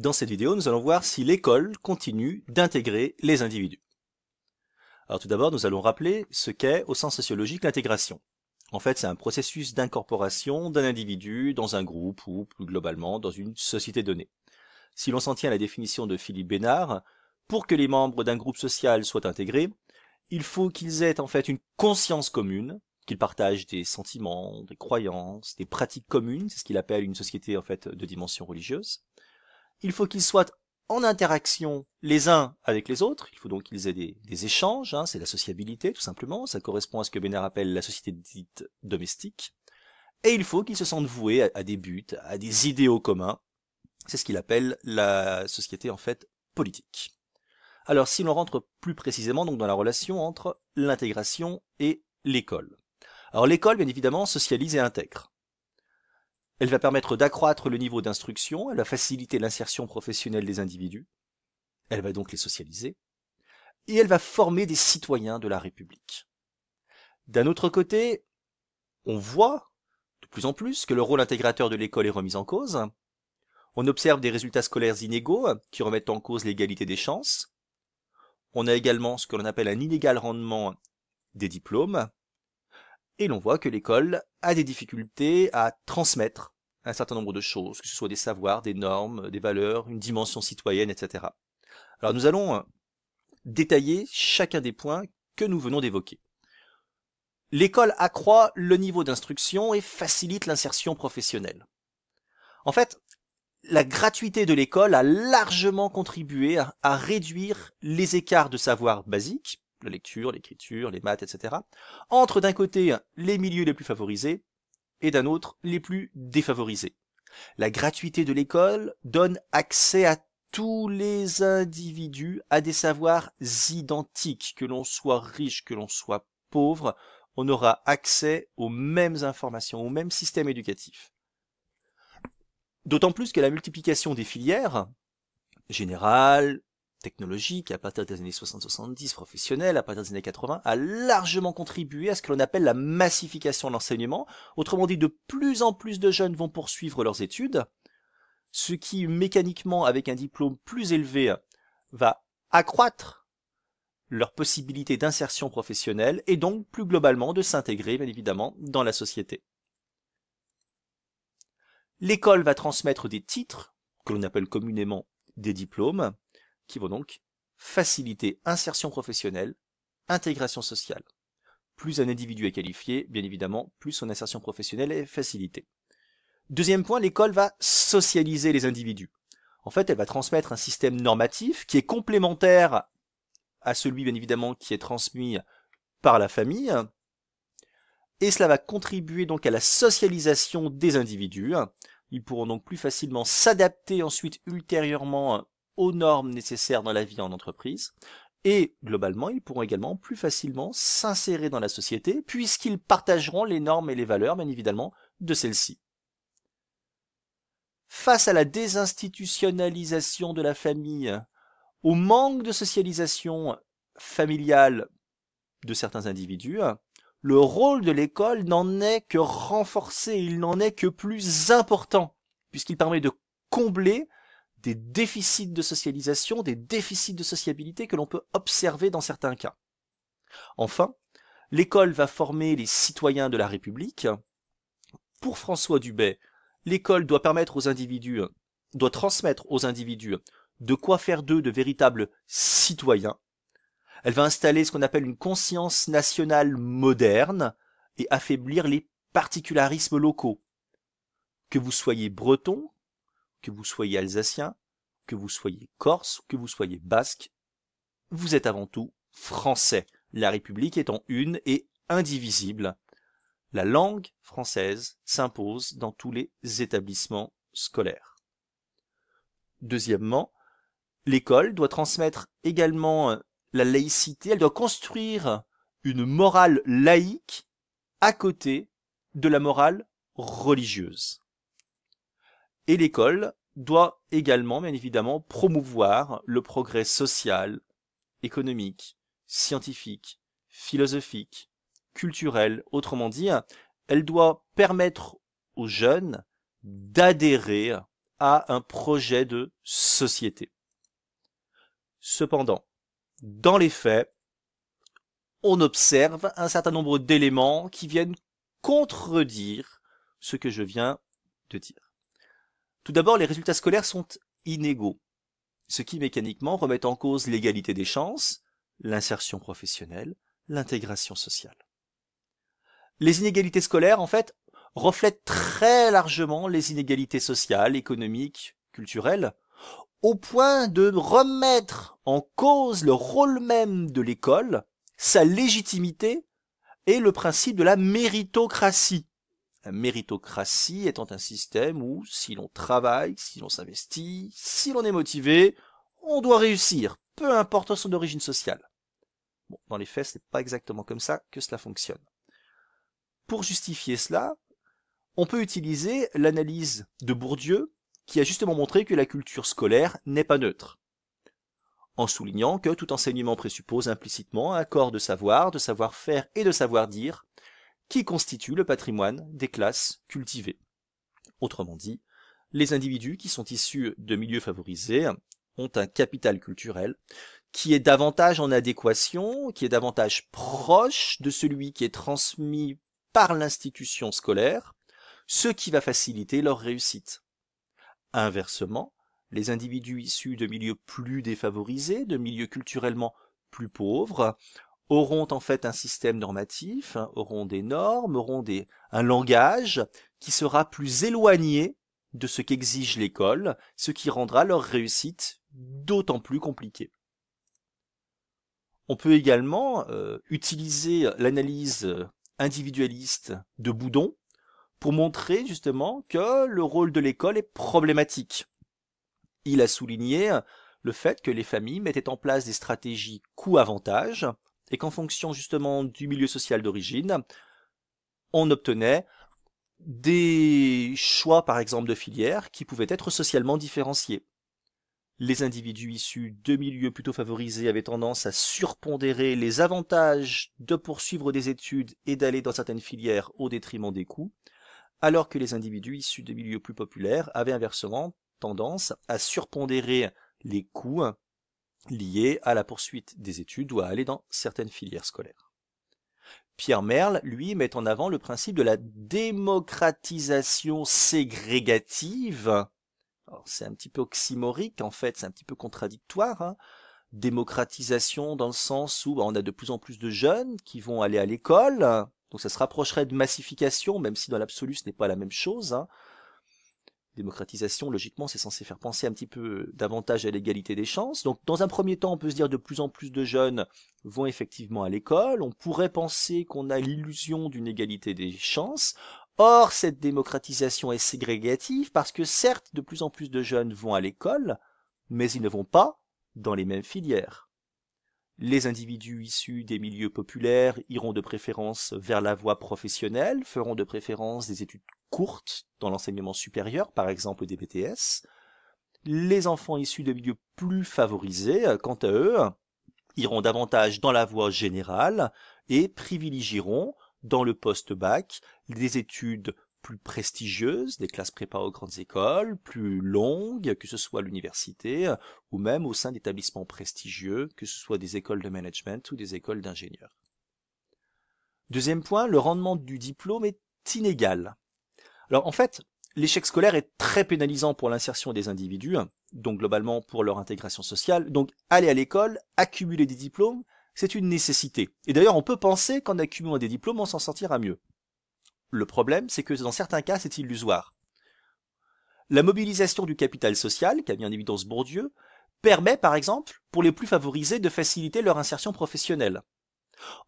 Dans cette vidéo, nous allons voir si l'école continue d'intégrer les individus. Alors tout d'abord, nous allons rappeler ce qu'est, au sens sociologique, l'intégration. En fait, c'est un processus d'incorporation d'un individu dans un groupe ou, plus globalement, dans une société donnée. Si l'on s'en tient à la définition de Philippe Bénard, pour que les membres d'un groupe social soient intégrés, il faut qu'ils aient en fait une conscience commune, qu'ils partagent des sentiments, des croyances, des pratiques communes, c'est ce qu'il appelle une société en fait de dimension religieuse, il faut qu'ils soient en interaction les uns avec les autres, il faut donc qu'ils aient des, échanges, hein. c'est la sociabilité tout simplement, ça correspond à ce que Bénard appelle la société dite domestique, et il faut qu'ils se sentent voués à, des buts, à des idéaux communs, c'est ce qu'il appelle la société en fait politique. Alors si l'on rentre plus précisément donc dans la relation entre l'intégration et l'école. Alors l'école bien évidemment socialise et intègre, elle va permettre d'accroître le niveau d'instruction, elle va faciliter l'insertion professionnelle des individus, elle va donc les socialiser, et elle va former des citoyens de la République. D'un autre côté, on voit de plus en plus que le rôle intégrateur de l'école est remis en cause. On observe des résultats scolaires inégaux qui remettent en cause l'égalité des chances. On a également ce que l'on appelle un inégal rendement des diplômes. Et l'on voit que l'école a des difficultés à transmettre un certain nombre de choses, que ce soit des savoirs, des normes, des valeurs, une dimension citoyenne, etc. Alors nous allons euh, détailler chacun des points que nous venons d'évoquer. L'école accroît le niveau d'instruction et facilite l'insertion professionnelle. En fait, la gratuité de l'école a largement contribué à, réduire les écarts de savoir basiques, la lecture, l'écriture, les maths, etc., entre d'un côté les milieux les plus favorisés et d'un autre les plus défavorisés. La gratuité de l'école donne accès à tous les individus à des savoirs identiques, que l'on soit riche, que l'on soit pauvre, on aura accès aux mêmes informations, au même système éducatif. D'autant plus que la multiplication des filières, générale, technologique à partir des années 60-70, professionnelle à partir des années 80, a largement contribué à ce que l'on appelle la massification de l'enseignement. Autrement dit, de plus en plus de jeunes vont poursuivre leurs études, ce qui mécaniquement, avec un diplôme plus élevé, va accroître leur possibilité d'insertion professionnelle et donc plus globalement de s'intégrer, bien évidemment, dans la société. L'école va transmettre des titres, que l'on appelle communément des diplômes, qui vont donc faciliter insertion professionnelle, intégration sociale. Plus un individu est qualifié, bien évidemment, plus son insertion professionnelle est facilitée. Deuxième point, l'école va socialiser les individus. En fait, elle va transmettre un système normatif qui est complémentaire à celui, bien évidemment, qui est transmis par la famille. Et cela va contribuer donc à la socialisation des individus. Ils pourront donc plus facilement s'adapter ensuite ultérieurement aux normes nécessaires dans la vie en entreprise et globalement ils pourront également plus facilement s'insérer dans la société puisqu'ils partageront les normes et les valeurs bien évidemment de celles ci Face à la désinstitutionnalisation de la famille, au manque de socialisation familiale de certains individus, le rôle de l'école n'en est que renforcé, il n'en est que plus important, puisqu'il permet de combler des déficits de socialisation, des déficits de sociabilité que l'on peut observer dans certains cas. Enfin, l'école va former les citoyens de la République. Pour François Dubet, l'école doit permettre aux individus, doit transmettre aux individus de quoi faire d'eux de véritables citoyens. Elle va installer ce qu'on appelle une conscience nationale moderne et affaiblir les particularismes locaux. Que vous soyez breton, que vous soyez alsacien, que vous soyez corse, que vous soyez basque, vous êtes avant tout français, la République étant une et indivisible. La langue française s'impose dans tous les établissements scolaires. Deuxièmement, l'école doit transmettre également euh, la laïcité, elle doit construire une morale laïque à côté de la morale religieuse. Et l'école doit également, bien évidemment, promouvoir le progrès social, économique, scientifique, philosophique, culturel. Autrement dit, elle doit permettre aux jeunes d'adhérer à un projet de société. Cependant, dans les faits, on observe un certain nombre d'éléments qui viennent contredire ce que je viens de dire. Tout d'abord, les résultats scolaires sont inégaux, ce qui mécaniquement remet en cause l'égalité des chances, l'insertion professionnelle, l'intégration sociale. Les inégalités scolaires, en fait, reflètent très largement les inégalités sociales, économiques, culturelles, au point de remettre en cause le rôle même de l'école, sa légitimité et le principe de la méritocratie, la méritocratie étant un système où, si l'on travaille, si l'on s'investit, si l'on est motivé, on doit réussir, peu importe son origine sociale. Bon, dans les faits, ce n'est pas exactement comme ça que cela fonctionne. Pour justifier cela, on peut utiliser l'analyse de Bourdieu qui a justement montré que la culture scolaire n'est pas neutre, en soulignant que tout enseignement présuppose implicitement un corps de savoir, de savoir-faire et de savoir-dire qui constitue le patrimoine des classes cultivées. Autrement dit, les individus qui sont issus de milieux favorisés ont un capital culturel qui est davantage en adéquation, qui est davantage proche de celui qui est transmis par l'institution scolaire, ce qui va faciliter leur réussite. Inversement, les individus issus de milieux plus défavorisés, de milieux culturellement plus pauvres, auront en fait un système normatif, hein, auront des normes, auront un langage qui sera plus éloigné de ce qu'exige l'école, ce qui rendra leur réussite d'autant plus compliquée. On peut également euh, utiliser l'analyse individualiste de Boudon pour montrer justement que le rôle de l'école est problématique. Il a souligné le fait que les familles mettaient en place des stratégies coût-avantage et qu'en fonction justement du milieu social d'origine, on obtenait des choix par exemple de filières qui pouvaient être socialement différenciés. Les individus issus de milieux plutôt favorisés avaient tendance à surpondérer les avantages de poursuivre des études et d'aller dans certaines filières au détriment des coûts, alors que les individus issus de milieux plus populaires avaient inversement tendance à surpondérer les coûts lié à la poursuite des études doit aller dans certaines filières scolaires. Pierre Merle, lui, met en avant le principe de la démocratisation ségrégative. C'est un petit peu oxymorique en fait, c'est un petit peu contradictoire. Hein. démocratisation dans le sens où bah, on a de plus en plus de jeunes qui vont aller à l'école, donc ça se rapprocherait de massification, même si dans l'absolu ce n'est pas la même chose. Hein démocratisation, logiquement, c'est censé faire penser un petit peu euh, davantage à l'égalité des chances. Donc, dans un premier temps, on peut se dire de plus en plus de jeunes vont effectivement à l'école. On pourrait penser qu'on a l'illusion d'une égalité des chances. Or, cette démocratisation est ségrégative parce que certes, de plus en plus de jeunes vont à l'école, mais ils ne vont pas dans les mêmes filières. Les individus issus des milieux populaires iront de préférence vers la voie professionnelle, feront de préférence des études courtes dans l'enseignement supérieur, par exemple des BTS. Les enfants issus de milieux plus favorisés, quant à eux, iront davantage dans la voie générale et privilégieront, dans le post-bac, des études plus prestigieuses, des classes préparées aux grandes écoles, plus longues, que ce soit l'université euh, ou même au sein d'établissements prestigieux, que ce soit des écoles de management ou des écoles d'ingénieurs. Deuxième point, le rendement du diplôme est inégal. Alors en fait, l'échec scolaire est très pénalisant pour l'insertion des individus, donc globalement pour leur intégration sociale. Donc aller à l'école, accumuler des diplômes, c'est une nécessité. Et d'ailleurs, on peut penser qu'en accumulant des diplômes, on s'en sortira mieux. Le problème, c'est que dans certains cas, c'est illusoire. La mobilisation du capital social, qu'a mis en évidence Bourdieu, permet par exemple pour les plus favorisés de faciliter leur insertion professionnelle.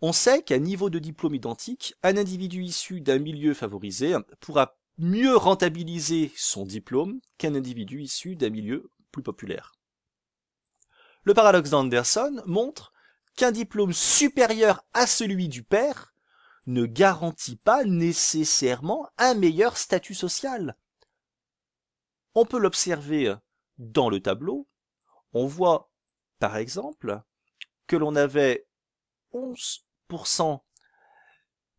On sait qu'à niveau de diplôme identique, un individu issu d'un milieu favorisé pourra mieux rentabiliser son diplôme qu'un individu issu d'un milieu plus populaire. Le paradoxe d'Anderson montre qu'un diplôme supérieur à celui du père ne garantit pas nécessairement un meilleur statut social. On peut l'observer dans le tableau. On voit, par exemple, que l'on avait 11%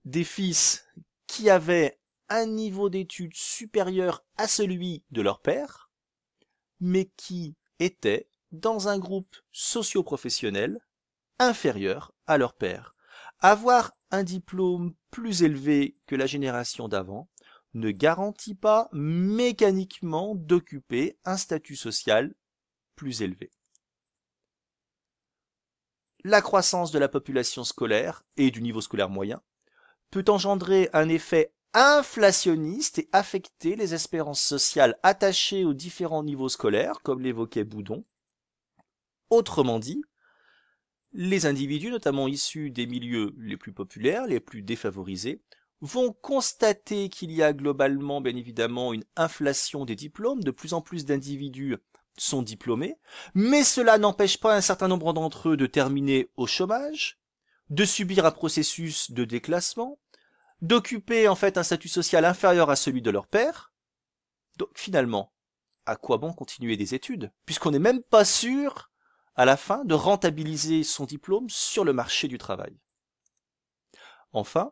des fils qui avaient un niveau d'études supérieur à celui de leur père, mais qui étaient dans un groupe socio-professionnel inférieur à leur père. Avoir un diplôme plus élevé que la génération d'avant ne garantit pas mécaniquement d'occuper un statut social plus élevé. La croissance de la population scolaire et du niveau scolaire moyen peut engendrer un effet inflationniste et affecter les espérances sociales attachées aux différents niveaux scolaires, comme l'évoquait Boudon. Autrement dit, les individus, notamment issus des milieux les plus populaires, les plus défavorisés, vont constater qu'il y a globalement, bien évidemment, une inflation des diplômes, de plus en plus d'individus sont diplômés, mais cela n'empêche pas un certain nombre d'entre eux de terminer au chômage, de subir un processus de déclassement, d'occuper en fait un statut social inférieur à celui de leur père. Donc finalement, à quoi bon continuer des études, puisqu'on n'est même pas sûr à la fin de rentabiliser son diplôme sur le marché du travail. Enfin,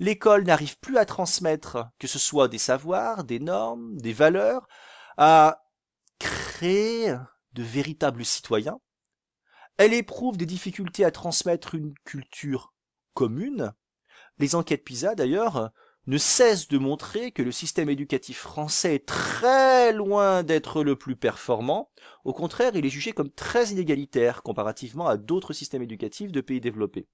l'école n'arrive plus à transmettre, que ce soit des savoirs, des normes, des valeurs, à créer de véritables citoyens. Elle éprouve des difficultés à transmettre une culture commune. Les enquêtes PISA, d'ailleurs, ne cesse de montrer que le système éducatif français est très loin d'être le plus performant. Au contraire, il est jugé comme très inégalitaire comparativement à d'autres systèmes éducatifs de pays développés.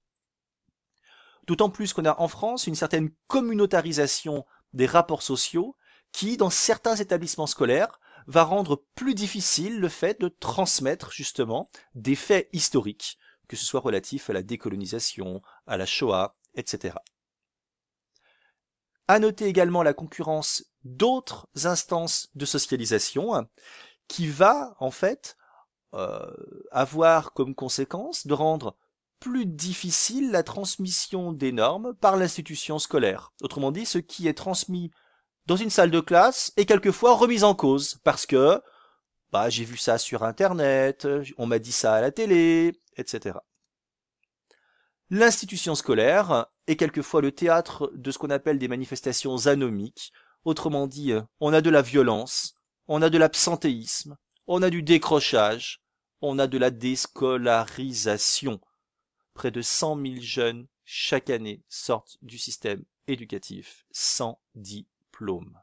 D'autant plus qu'on a en France une certaine communautarisation des rapports sociaux qui, dans certains établissements scolaires, va rendre plus difficile le fait de transmettre justement des faits historiques, que ce soit relatif à la décolonisation, à la Shoah, etc. À noter également la concurrence d'autres instances de socialisation qui va en fait euh, avoir comme conséquence de rendre plus difficile la transmission des normes par l'institution scolaire. Autrement dit, ce qui est transmis dans une salle de classe est quelquefois remis en cause parce que bah, j'ai vu ça sur Internet, on m'a dit ça à la télé, etc. L'institution scolaire est quelquefois le théâtre de ce qu'on appelle des manifestations anomiques, autrement dit on a de la violence, on a de l'absentéisme, on a du décrochage, on a de la déscolarisation. Près de 100 000 jeunes chaque année sortent du système éducatif sans diplôme.